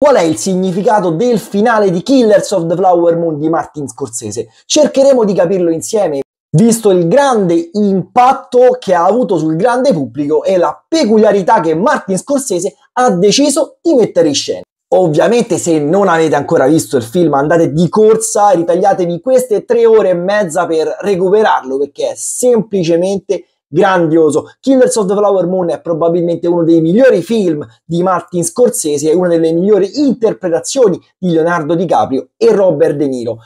Qual è il significato del finale di Killers of the Flower Moon di Martin Scorsese? Cercheremo di capirlo insieme, visto il grande impatto che ha avuto sul grande pubblico e la peculiarità che Martin Scorsese ha deciso di mettere in scena. Ovviamente se non avete ancora visto il film andate di corsa, ritagliatevi queste tre ore e mezza per recuperarlo perché è semplicemente grandioso. Killers of the Flower Moon è probabilmente uno dei migliori film di Martin Scorsese e una delle migliori interpretazioni di Leonardo DiCaprio e Robert De Niro.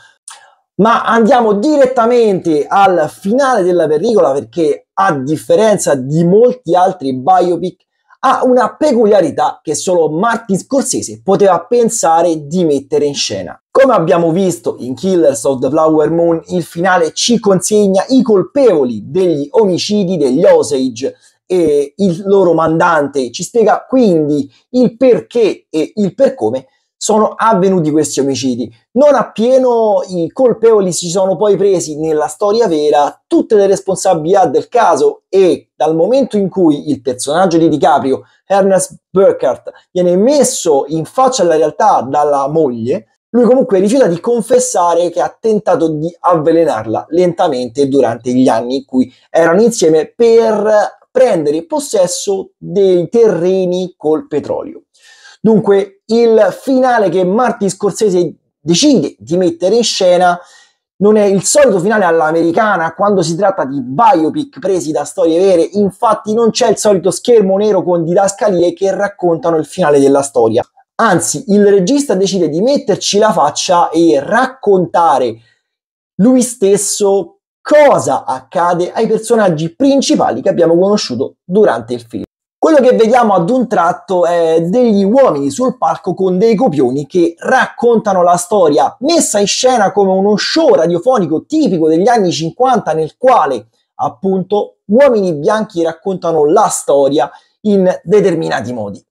Ma andiamo direttamente al finale della pellicola perché a differenza di molti altri biopic ha una peculiarità che solo Martin Scorsese poteva pensare di mettere in scena. Come abbiamo visto in Killers of the Flower Moon, il finale ci consegna i colpevoli degli omicidi degli Osage e il loro mandante. Ci spiega quindi il perché e il per come sono avvenuti questi omicidi. Non appieno i colpevoli si sono poi presi nella storia vera tutte le responsabilità del caso e dal momento in cui il personaggio di DiCaprio, Ernest Burkhardt, viene messo in faccia alla realtà dalla moglie, lui comunque rifiuta di confessare che ha tentato di avvelenarla lentamente durante gli anni in cui erano insieme per prendere possesso dei terreni col petrolio. Dunque, il finale che Martin Scorsese decide di mettere in scena non è il solito finale all'americana quando si tratta di biopic presi da storie vere, infatti non c'è il solito schermo nero con didascalie che raccontano il finale della storia. Anzi, il regista decide di metterci la faccia e raccontare lui stesso cosa accade ai personaggi principali che abbiamo conosciuto durante il film. Quello che vediamo ad un tratto è degli uomini sul palco con dei copioni che raccontano la storia messa in scena come uno show radiofonico tipico degli anni 50 nel quale appunto uomini bianchi raccontano la storia in determinati modi.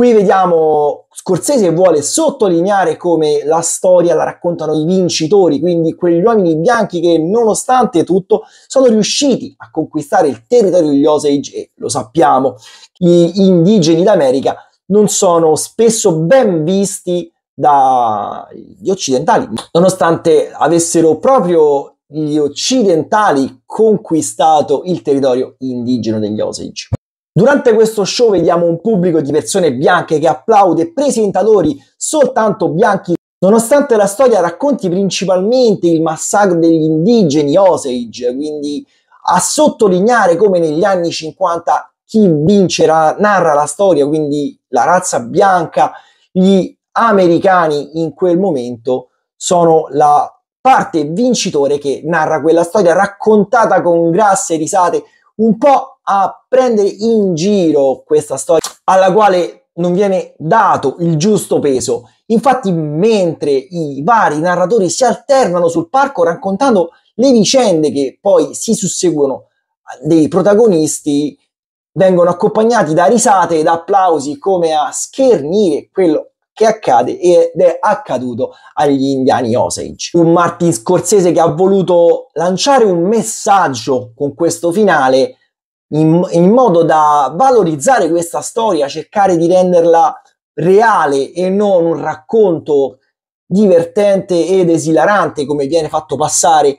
Qui vediamo Scorsese vuole sottolineare come la storia la raccontano i vincitori, quindi quegli uomini bianchi che nonostante tutto sono riusciti a conquistare il territorio degli Osage e lo sappiamo, gli indigeni d'America non sono spesso ben visti dagli occidentali, nonostante avessero proprio gli occidentali conquistato il territorio indigeno degli Osage. Durante questo show vediamo un pubblico di persone bianche che applaude presentatori soltanto bianchi. Nonostante la storia racconti principalmente il massacro degli indigeni Osage, quindi a sottolineare come negli anni 50 chi vincerà narra la storia, quindi la razza bianca, gli americani in quel momento sono la parte vincitore che narra quella storia raccontata con grasse risate un po' a prendere in giro questa storia alla quale non viene dato il giusto peso. Infatti, mentre i vari narratori si alternano sul parco raccontando le vicende che poi si susseguono dei protagonisti, vengono accompagnati da risate ed applausi come a schernire quello che accade ed è accaduto agli indiani Osage. Un Martin Scorsese che ha voluto lanciare un messaggio con questo finale in, in modo da valorizzare questa storia, cercare di renderla reale e non un racconto divertente ed esilarante come viene fatto passare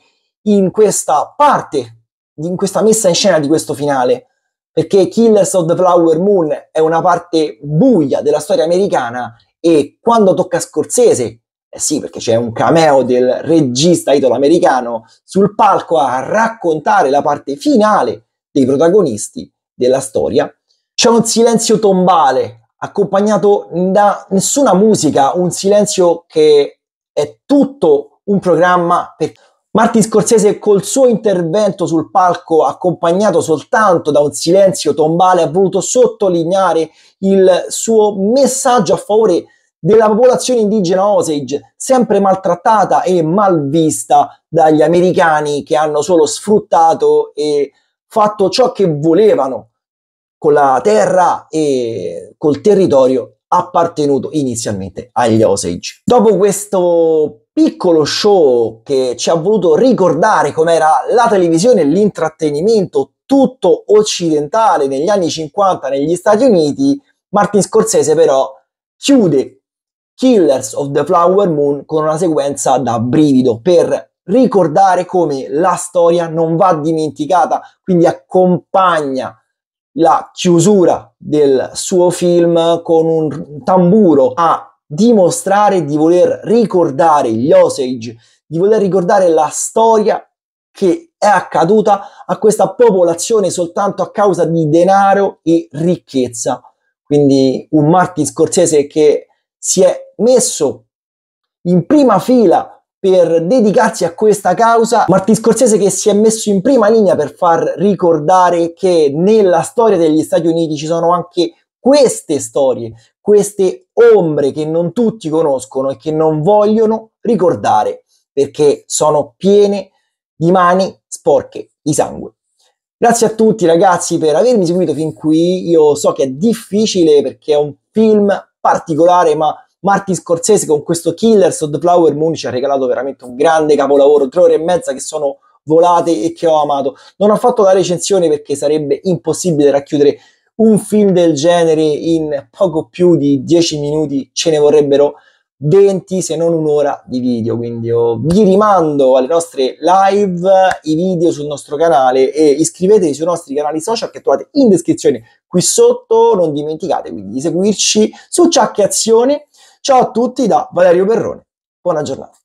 in questa parte, in questa messa in scena di questo finale. Perché Killers of the Flower Moon è una parte buia della storia americana e quando tocca Scorsese, eh sì, perché c'è un cameo del regista italo-americano sul palco a raccontare la parte finale dei protagonisti della storia, c'è un silenzio tombale accompagnato da nessuna musica, un silenzio che è tutto un programma per Martin Scorsese col suo intervento sul palco accompagnato soltanto da un silenzio tombale ha voluto sottolineare il suo messaggio a favore della popolazione indigena Osage, sempre maltrattata e malvista dagli americani che hanno solo sfruttato e fatto ciò che volevano con la terra e col territorio appartenuto inizialmente agli Osage. Dopo questo piccolo show che ci ha voluto ricordare com'era la televisione e l'intrattenimento tutto occidentale negli anni 50 negli Stati Uniti, Martin Scorsese però chiude Killers of the Flower Moon con una sequenza da brivido per ricordare come la storia non va dimenticata, quindi accompagna la chiusura del suo film con un tamburo a dimostrare di voler ricordare gli Osage, di voler ricordare la storia che è accaduta a questa popolazione soltanto a causa di denaro e ricchezza. Quindi un Martin Scorsese che si è messo in prima fila per dedicarsi a questa causa. Martin Scorsese che si è messo in prima linea per far ricordare che nella storia degli Stati Uniti ci sono anche queste storie, queste ombre che non tutti conoscono e che non vogliono ricordare perché sono piene di mani sporche di sangue. Grazie a tutti ragazzi per avermi seguito fin qui, io so che è difficile perché è un film particolare ma Martin Scorsese con questo Killers of the Flower Moon ci ha regalato veramente un grande capolavoro, tre ore e mezza che sono volate e che ho amato. Non ho fatto la recensione perché sarebbe impossibile racchiudere un film del genere in poco più di 10 minuti ce ne vorrebbero 20 se non un'ora di video quindi io vi rimando alle nostre live i video sul nostro canale e iscrivetevi sui nostri canali social che trovate in descrizione qui sotto non dimenticate quindi di seguirci su Ciacche ciao a tutti da Valerio Perrone buona giornata